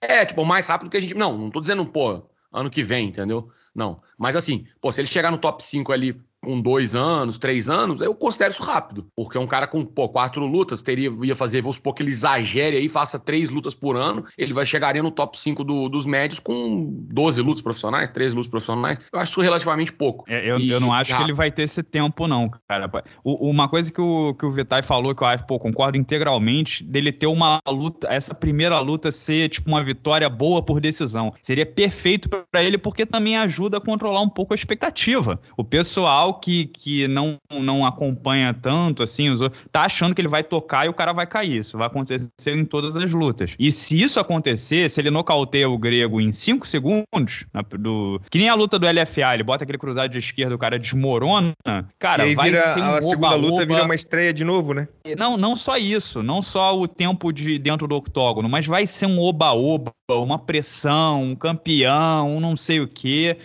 É, tipo, mais rápido que a gente. Não, não tô dizendo, pô, ano que vem, entendeu? Não. Mas assim, pô, se ele chegar no top 5 ali com dois anos, três anos, eu considero isso rápido. Porque um cara com pô, quatro lutas teria, ia fazer, vamos supor que ele exagere aí, faça três lutas por ano, ele vai chegaria no top 5 do, dos médios com 12 lutas profissionais, 13 lutas profissionais. Eu acho isso relativamente pouco. É, eu, e, eu não acho rápido. que ele vai ter esse tempo, não, cara. O, uma coisa que o, que o Vitaly falou, que eu acho pô, concordo integralmente, dele ter uma luta, essa primeira luta ser tipo uma vitória boa por decisão. Seria perfeito para ele, porque também ajuda a controlar um pouco a expectativa. O pessoal que, que não, não acompanha tanto, assim, os outros, tá achando que ele vai tocar e o cara vai cair. Isso vai acontecer em todas as lutas. E se isso acontecer, se ele nocauteia o grego em 5 segundos, na, do, que nem a luta do LFA, ele bota aquele cruzado de esquerda, o cara desmorona, cara, vai vira, ser um A oba, segunda luta oba. vira uma estreia de novo, né? Não, não só isso, não só o tempo de dentro do octógono, mas vai ser um oba-oba, uma pressão, um campeão, um não sei o quê.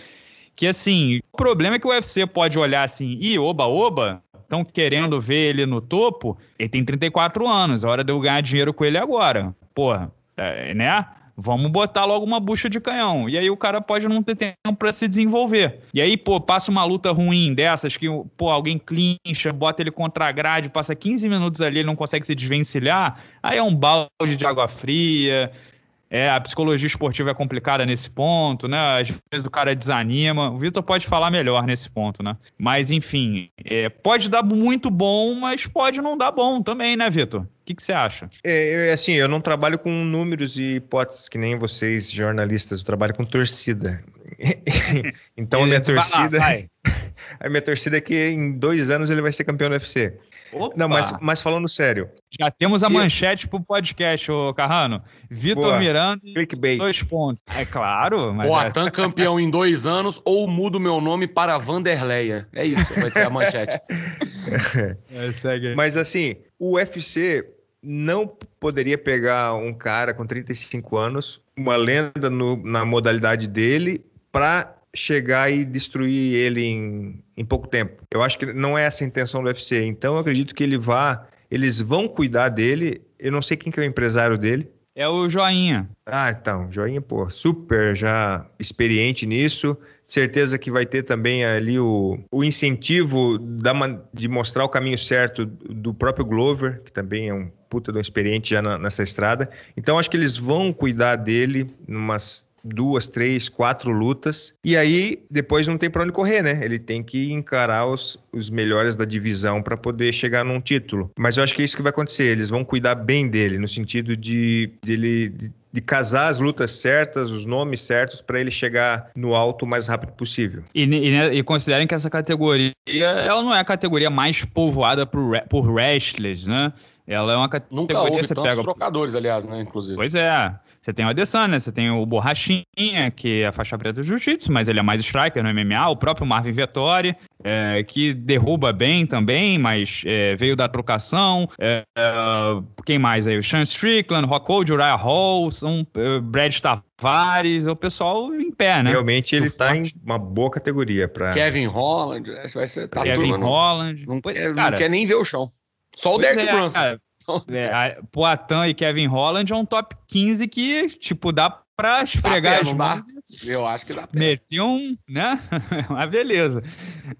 Que assim, o problema é que o UFC pode olhar assim, e oba, oba, estão querendo ver ele no topo, ele tem 34 anos, é hora de eu ganhar dinheiro com ele agora. Porra, é, né? Vamos botar logo uma bucha de canhão. E aí o cara pode não ter tempo para se desenvolver. E aí, pô, passa uma luta ruim dessas que, pô, alguém clincha, bota ele contra a grade, passa 15 minutos ali, ele não consegue se desvencilhar. Aí é um balde de água fria. É, a psicologia esportiva é complicada nesse ponto, né? Às vezes o cara desanima. O Vitor pode falar melhor nesse ponto, né? Mas, enfim, é, pode dar muito bom, mas pode não dar bom também, né, Vitor? O que você acha? É, assim, eu não trabalho com números e hipóteses que nem vocês, jornalistas. Eu trabalho com torcida. *laughs* então, a minha torcida... lá, *laughs* A minha torcida é que em dois anos ele vai ser campeão do UFC. Opa. Não, mas, mas falando sério. Já temos a manchete pro podcast, ô Carrano. Vitor Miranda clickbait. dois pontos. É claro, mas. Boatan é... campeão em dois anos ou mudo meu nome para Vanderleia. É isso, vai ser a manchete. *laughs* é, segue Mas assim, o UFC não poderia pegar um cara com 35 anos, uma lenda no, na modalidade dele, para chegar e destruir ele em, em pouco tempo. Eu acho que não é essa a intenção do UFC. Então eu acredito que ele vá, eles vão cuidar dele. Eu não sei quem que é o empresário dele. É o Joinha. Ah, então, Joinha, pô, super já experiente nisso. Certeza que vai ter também ali o, o incentivo da, de mostrar o caminho certo do próprio Glover, que também é um puta de um experiente já na, nessa estrada. Então, acho que eles vão cuidar dele numas duas, três, quatro lutas. E aí depois não tem para onde correr, né? Ele tem que encarar os, os melhores da divisão para poder chegar num título. Mas eu acho que é isso que vai acontecer. Eles vão cuidar bem dele, no sentido de, de ele. De, de casar as lutas certas, os nomes certos, para ele chegar no alto o mais rápido possível. E, e, né, e, considerem que essa categoria, ela não é a categoria mais povoada por, por wrestlers, né? Ela é uma categoria... Nunca houve você tantos pega... trocadores, aliás, né, inclusive. Pois é. Você tem o Adesanya, você tem o Borrachinha, que é a faixa preta do jiu-jitsu, mas ele é mais striker no MMA, o próprio Marvin Vettori, é, que derruba bem também, mas é, veio da trocação. É, é quem mais aí? O Sean Strickland, Rockhold, Uriah Hall, são, é, Brad Tavares, o pessoal em pé, né? Realmente ele está em uma boa categoria para Kevin Holland, vai ser, tá Kevin Holland. Não, não, cara, não quer nem ver o chão. Só o Derek é, Bronson. Cara, é, Poitin e Kevin Holland é um top 15 que, tipo, dá pra esfregar dá as mãos. Eu acho que dá pena. Meter um, né? *laughs* Uma beleza.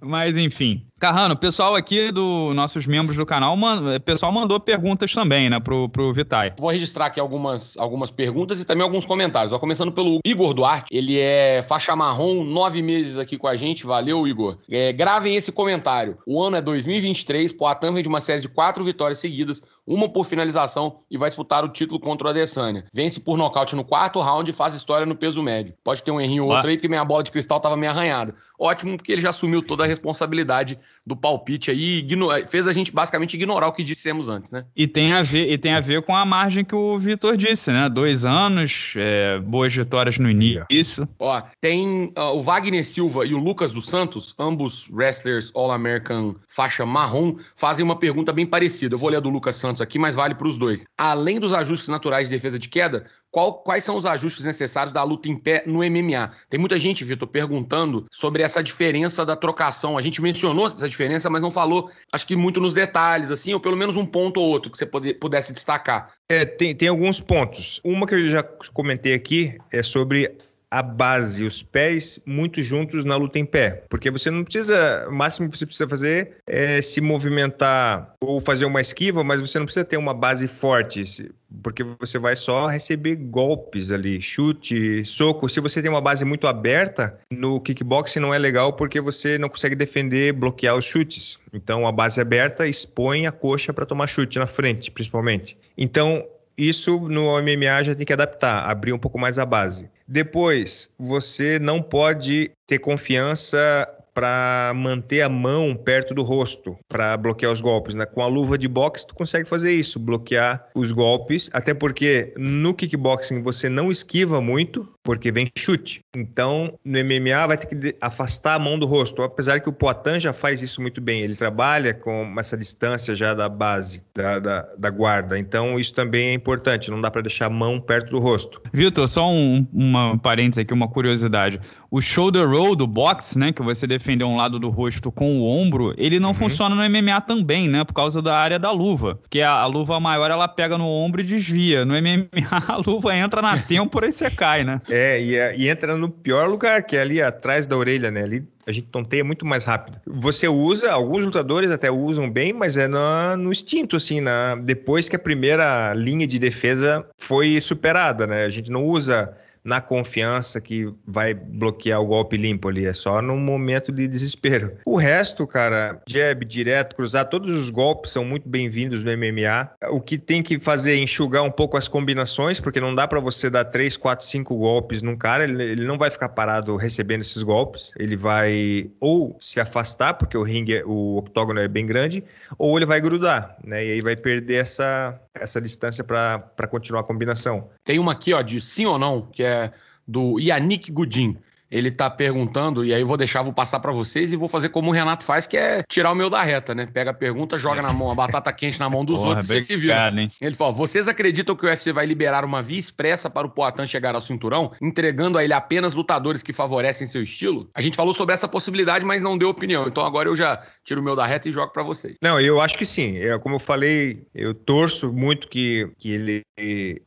Mas, enfim. Carrano, pessoal aqui dos nossos membros do canal, man, pessoal mandou perguntas também, né, pro, pro Vitai. Vou registrar aqui algumas, algumas perguntas e também alguns comentários. Ó, começando pelo Igor Duarte, ele é faixa marrom, nove meses aqui com a gente. Valeu, Igor. É, gravem esse comentário. O ano é 2023, Poitin vem de uma série de quatro vitórias seguidas, uma por finalização e vai disputar o título contra o Adesanya. Vence por nocaute no quarto round e faz história no peso médio. Pode ter um errinho ou outro aí, porque minha bola de cristal tava meio arranhada. Ótimo, porque ele já assumiu toda a responsabilidade do palpite aí, fez a gente basicamente ignorar o que dissemos antes, né? E tem a ver, e tem a ver com a margem que o Vitor disse, né? Dois anos, é, boas vitórias no início. Isso. Ó, tem uh, o Wagner Silva e o Lucas dos Santos, ambos wrestlers All-American faixa marrom, fazem uma pergunta bem parecida. Eu vou ler a do Lucas Santos aqui, mas vale para os dois. Além dos ajustes naturais de defesa de queda, qual, quais são os ajustes necessários da luta em pé no MMA. Tem muita gente, Vitor, perguntando sobre essa diferença da trocação. A gente mencionou essa diferença, mas não falou, acho que muito nos detalhes, assim, ou pelo menos um ponto ou outro que você pudesse destacar. É, tem, tem alguns pontos. Uma que eu já comentei aqui é sobre a base, os pés muito juntos na luta em pé. Porque você não precisa, o máximo que você precisa fazer é se movimentar ou fazer uma esquiva, mas você não precisa ter uma base forte, porque você vai só receber golpes ali, chute, soco. Se você tem uma base muito aberta, no kickboxing não é legal porque você não consegue defender, bloquear os chutes. Então a base aberta expõe a coxa para tomar chute na frente, principalmente. Então isso no MMA já tem que adaptar, abrir um pouco mais a base. Depois, você não pode ter confiança para manter a mão perto do rosto, para bloquear os golpes. Né? Com a luva de boxe, tu consegue fazer isso, bloquear os golpes. Até porque no kickboxing você não esquiva muito, porque vem chute. Então, no MMA vai ter que afastar a mão do rosto, apesar que o Poitin já faz isso muito bem, ele trabalha com essa distância já da base, da, da, da guarda, então isso também é importante, não dá para deixar a mão perto do rosto. Vitor, só um, uma parêntese aqui, uma curiosidade. O shoulder roll do boxe, né, que você defendeu um lado do rosto com o ombro, ele não uhum. funciona no MMA também, né, por causa da área da luva, porque a, a luva maior ela pega no ombro e desvia, no MMA *laughs* a luva entra na têmpora e você cai, né? É, é, e, é, e, entra no pior lugar, que é ali atrás da orelha, né? Ali a gente tonteia muito mais rápido. Você usa, alguns lutadores até usam bem, mas é no instinto, assim, na, depois que a primeira linha de defesa foi superada, né? A gente não usa na confiança que vai bloquear o golpe limpo ali. É só num momento de desespero. O resto, cara, jab, direto, cruzar, todos os golpes são muito bem-vindos no MMA. O que tem que fazer é enxugar um pouco as combinações, porque não dá para você dar 3, 4, 5 golpes num cara. Ele, ele não vai ficar parado recebendo esses golpes. Ele vai ou se afastar, porque o ringue, o octógono é bem grande, ou ele vai grudar, né? E aí vai perder essa essa distância para continuar a combinação. Tem uma aqui, ó, de sim ou não, que é do Yannick Goodin ele tá perguntando, e aí eu vou deixar, vou passar para vocês e vou fazer como o Renato faz, que é tirar o meu da reta, né? Pega a pergunta, joga na mão a batata quente na mão dos Porra, outros, você se viu. Hein? Ele falou: vocês acreditam que o UFC vai liberar uma via expressa para o Poatan chegar ao cinturão, entregando a ele apenas lutadores que favorecem seu estilo? A gente falou sobre essa possibilidade, mas não deu opinião. Então agora eu já tiro o meu da reta e jogo para vocês. Não, eu acho que sim. É como eu falei, eu torço muito que, que ele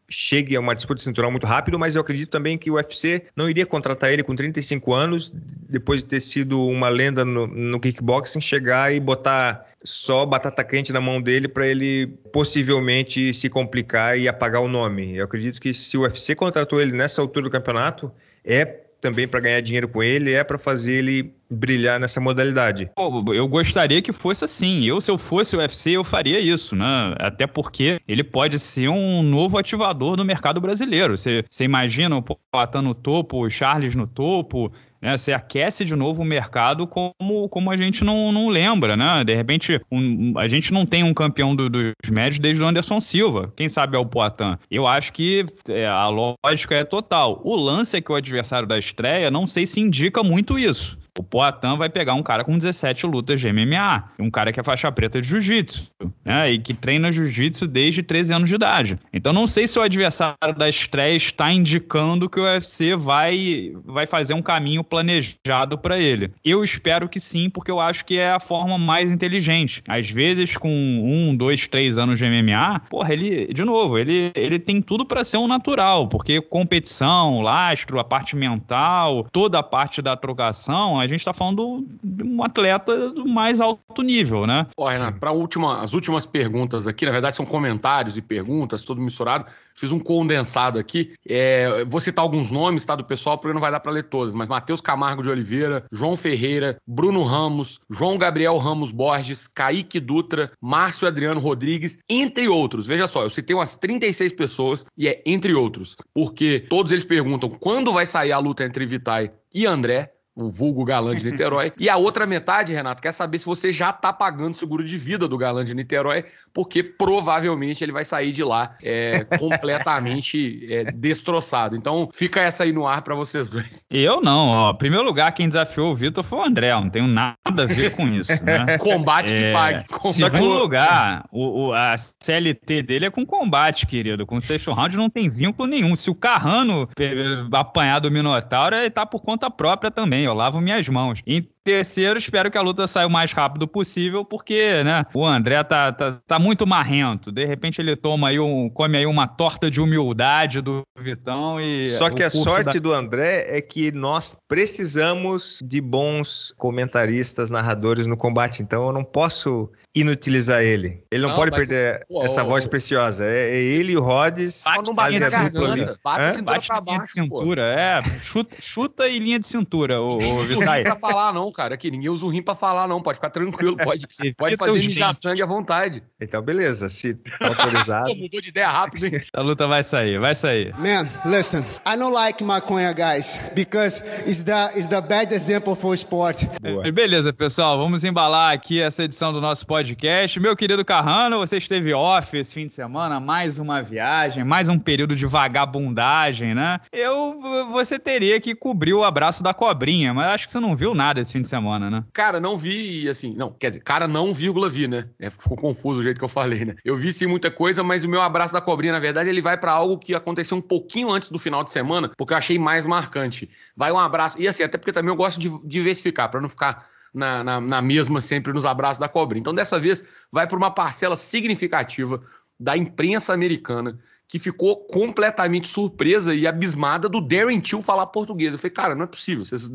chegue a uma disputa de cinturão muito rápido, mas eu acredito também que o UFC não iria contratar ele com 30 35 anos, depois de ter sido uma lenda no, no kickboxing, chegar e botar só batata quente na mão dele para ele possivelmente se complicar e apagar o nome. Eu acredito que se o UFC contratou ele nessa altura do campeonato, é também para ganhar dinheiro com ele, é para fazer ele brilhar nessa modalidade. Pô, eu gostaria que fosse assim. Eu, se eu fosse o UFC, eu faria isso, né? Até porque ele pode ser um novo ativador do mercado brasileiro. Você imagina o Poatan no topo, o Charles no topo, né? Você aquece de novo o mercado como, como a gente não, não lembra, né? De repente, um, a gente não tem um campeão do, dos médios desde o Anderson Silva. Quem sabe é o Poitin. Eu acho que é, a lógica é total. O lance é que o adversário da estreia não sei se indica muito isso. O Poatan vai pegar um cara com 17 lutas de MMA, um cara que é faixa preta de jiu-jitsu, né? E que treina jiu-jitsu desde 13 anos de idade. Então não sei se o adversário da estreia está indicando que o UFC vai, vai fazer um caminho planejado para ele. Eu espero que sim, porque eu acho que é a forma mais inteligente. Às vezes, com um, dois, três anos de MMA, porra, ele, de novo, ele, ele tem tudo para ser um natural, porque competição, lastro, a parte mental, toda a parte da trocação, a gente está falando de um atleta do mais alto nível, né? Ó, Renato, para última, as últimas perguntas aqui, na verdade são comentários e perguntas, tudo misturado. Fiz um condensado aqui. É, vou citar alguns nomes, tá, do pessoal, porque não vai dar para ler todas, mas Matheus Camargo de Oliveira, João Ferreira, Bruno Ramos, João Gabriel Ramos Borges, Kaique Dutra, Márcio Adriano Rodrigues, entre outros. Veja só, eu citei umas 36 pessoas e é entre outros, porque todos eles perguntam quando vai sair a luta entre Vitae e André o vulgo galã de Niterói. *laughs* e a outra metade, Renato, quer saber se você já está pagando seguro de vida do galã de Niterói porque provavelmente ele vai sair de lá é, *laughs* completamente é, destroçado. Então fica essa aí no ar para vocês dois. Eu não, ó. Primeiro lugar, quem desafiou o Vitor foi o André. Eu não tenho nada a ver com isso. Né? *laughs* combate que é... pague. Combate. Segundo lugar, o, o, a CLT dele é com combate, querido. Com o sexto round não tem vínculo nenhum. Se o Carrano eh, apanhar do Minotauro, ele tá por conta própria também. Eu lavo minhas mãos. Então, terceiro, espero que a luta saia o mais rápido possível, porque, né, o André tá, tá, tá muito marrento. De repente ele toma aí um, come aí uma torta de humildade do Vitão e. Só que a sorte da... do André é que nós precisamos de bons comentaristas, narradores no combate, então eu não posso inutilizar ele. Ele não, não pode perder eu... essa voz preciosa. É, é ele e o Rhodes. Bate no barriga da Bate, Hã? cintura assim, bate pra linha de cintura. Pô. É, chuta, chuta e linha de cintura, o ô Vitaí. Não falar não, cara. Aqui, ninguém usa o rim pra falar não. Pode ficar tranquilo. *laughs* Pode, pode fazer mijar sangue à vontade. Então, beleza. Se tá autorizado. *laughs* Mudou de ideia rápido, hein? A luta vai sair, vai sair. Man, listen. I don't like maconha, guys. Because it's the, it's the bad example for sport. Boa. Beleza, pessoal. Vamos embalar aqui essa edição do nosso podcast podcast. Meu querido Carrano, você esteve off esse fim de semana, mais uma viagem, mais um período de vagabundagem, né? Eu, você teria que cobrir o abraço da cobrinha, mas acho que você não viu nada esse fim de semana, né? Cara, não vi, assim, não, quer dizer, cara, não, vírgula, vi, né? É, ficou confuso o jeito que eu falei, né? Eu vi sim muita coisa, mas o meu abraço da cobrinha, na verdade, ele vai para algo que aconteceu um pouquinho antes do final de semana, porque eu achei mais marcante. Vai um abraço, e assim, até porque também eu gosto de diversificar, para não ficar na, na, na mesma sempre nos abraços da cobra. Então, dessa vez, vai para uma parcela significativa da imprensa americana que ficou completamente surpresa e abismada do Darren Till falar português. Eu falei, cara, não é possível, vocês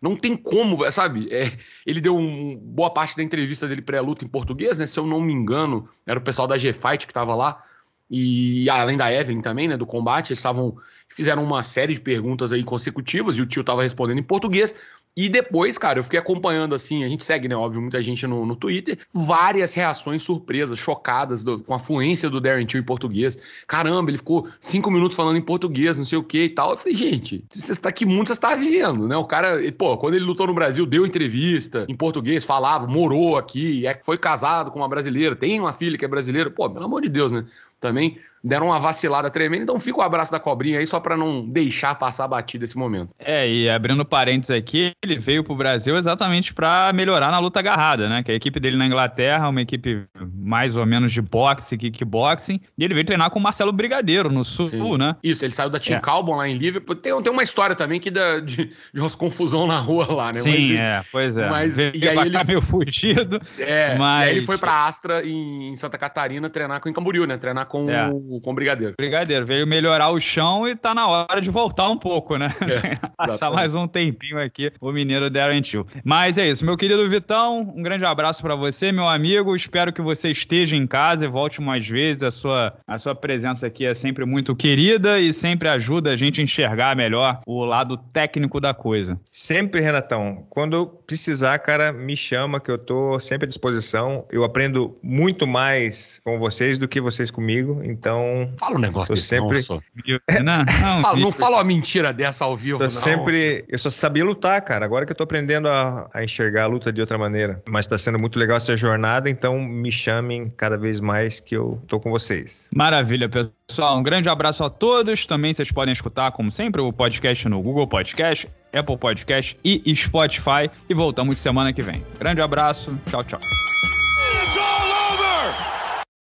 não tem como, sabe? É, ele deu um, boa parte da entrevista dele pré-luta em português, né? Se eu não me engano, era o pessoal da G-Fight que estava lá, e além da Evelyn também, né, do combate, eles estavam fizeram uma série de perguntas aí consecutivas e o Till estava respondendo em português, e depois, cara, eu fiquei acompanhando assim, a gente segue, né, óbvio, muita gente no, no Twitter, várias reações surpresas, chocadas do, com a fluência do Darren Till em português. Caramba, ele ficou cinco minutos falando em português, não sei o que e tal. Eu falei, gente, você está que mundo você está vivendo, né? O cara, pô, quando ele lutou no Brasil, deu entrevista em português, falava, morou aqui, é, foi casado com uma brasileira, tem uma filha que é brasileira. Pô, pelo amor de Deus, né? também deram uma vacilada tremenda. Então fica o abraço da cobrinha aí só para não deixar passar batido esse momento. É, e abrindo parênteses aqui, ele veio pro Brasil exatamente para melhorar na luta agarrada, né? Que a equipe dele na Inglaterra, uma equipe mais ou menos de boxe, kickboxing, e ele veio treinar com o Marcelo Brigadeiro no Sul, Sim. né? Isso, ele saiu da Team é. Calbon lá em Liverpool. Tem, tem uma história também que da, de, de umas confusão na rua lá, né? Sim, mas, é, pois é. Mas veio, e aí ele meio fugido. É, mas... e aí ele foi para Astra em, em Santa Catarina treinar com o Camboriú, né? Treinar com, é. o, com o Brigadeiro. Brigadeiro, veio melhorar o chão e tá na hora de voltar um pouco, né? É, *laughs* assim, Passar mais um tempinho aqui, o mineiro Darren Till. Mas é isso, meu querido Vitão, um grande abraço para você, meu amigo. Espero que você esteja em casa e volte mais vezes. A sua, a sua presença aqui é sempre muito querida e sempre ajuda a gente a enxergar melhor o lado técnico da coisa. Sempre, Renatão. Quando precisar, cara, me chama que eu tô sempre à disposição. Eu aprendo muito mais com vocês do que vocês comigo comigo, então. Fala um negócio desse, sempre... não, não, *laughs* não, fala, não fala uma mentira dessa ao vivo, tô não. Sempre, eu só sabia lutar, cara. Agora que eu tô aprendendo a, a enxergar a luta de outra maneira. Mas tá sendo muito legal essa jornada, então me chamem cada vez mais que eu tô com vocês. Maravilha, pessoal. Um grande abraço a todos. Também vocês podem escutar, como sempre, o podcast no Google Podcast, Apple Podcast e Spotify. E voltamos semana que vem. Grande abraço. Tchau, tchau.